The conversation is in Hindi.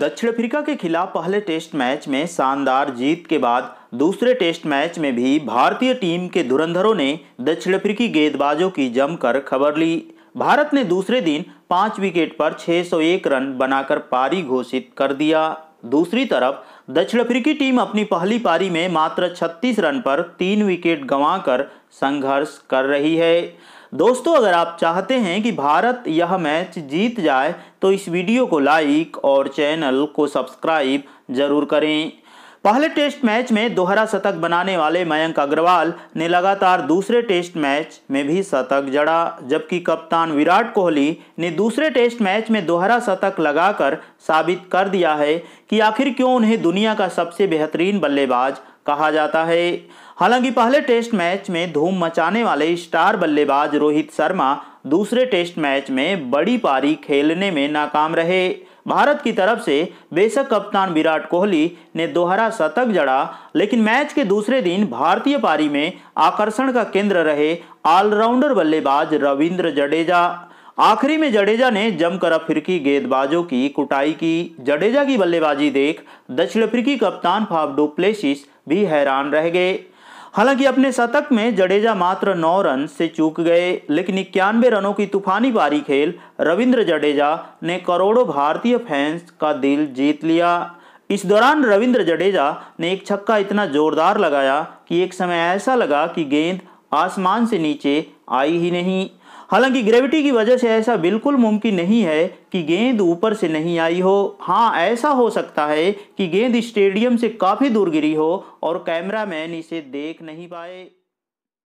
दक्षिण अफ्रीका के खिलाफ पहले टेस्ट मैच में शानदार जीत के बाद दूसरे टेस्ट मैच में भी भारतीय टीम के धुरंधरों ने दक्षिण अफ्रीकी गेंदबाजों की जमकर खबर ली भारत ने दूसरे दिन पांच विकेट पर 601 रन बनाकर पारी घोषित कर दिया दूसरी तरफ दक्षिण अफ्रीकी टीम अपनी पहली पारी में मात्र 36 रन पर तीन विकेट गंवाकर संघर्ष कर रही है दोस्तों अगर आप चाहते हैं कि भारत यह मैच जीत जाए तो इस वीडियो को लाइक और चैनल को सब्सक्राइब जरूर करें पहले टेस्ट मैच में दोहरा शतक बनाने वाले मयंक अग्रवाल ने लगातार दूसरे टेस्ट मैच में भी शतक जड़ा जबकि कप्तान विराट कोहली ने दूसरे टेस्ट मैच में दोहरा शतक लगाकर साबित कर दिया है कि आखिर क्यों उन्हें दुनिया का सबसे बेहतरीन बल्लेबाज कहा जाता है हालांकि पहले टेस्ट मैच में धूम मचाने वाले स्टार बल्लेबाज रोहित शर्मा दूसरे टेस्ट मैच में बड़ी पारी खेलने में नाकाम रहे भारत की तरफ से बेशक कप्तान विराट कोहली ने दोहरा शतक जड़ा लेकिन मैच के दूसरे दिन भारतीय पारी में आकर्षण का केंद्र रहे ऑलराउंडर बल्लेबाज रविंद्र जडेजा आखिरी में जडेजा ने जमकर अफ्रीकी गेंदबाजों की कुटाई की जडेजा की बल्लेबाजी देख दक्षिण अफ्रीकी कप्तान फाफ डुप्लेसिस भी हैरान रह गए हालांकि अपने शतक में जडेजा मात्र नौ रन से चूक गए लेकिन इक्यानवे रनों की तूफानी पारी खेल रविंद्र जडेजा ने करोड़ों भारतीय फैंस का दिल जीत लिया इस दौरान रविंद्र जडेजा ने एक छक्का इतना जोरदार लगाया कि एक समय ऐसा लगा कि गेंद आसमान से नीचे आई ही नहीं हालांकि ग्रेविटी की वजह से ऐसा बिल्कुल मुमकिन नहीं है कि गेंद ऊपर से नहीं आई हो हाँ ऐसा हो सकता है कि गेंद स्टेडियम से काफ़ी दूर गिरी हो और कैमरामैन इसे देख नहीं पाए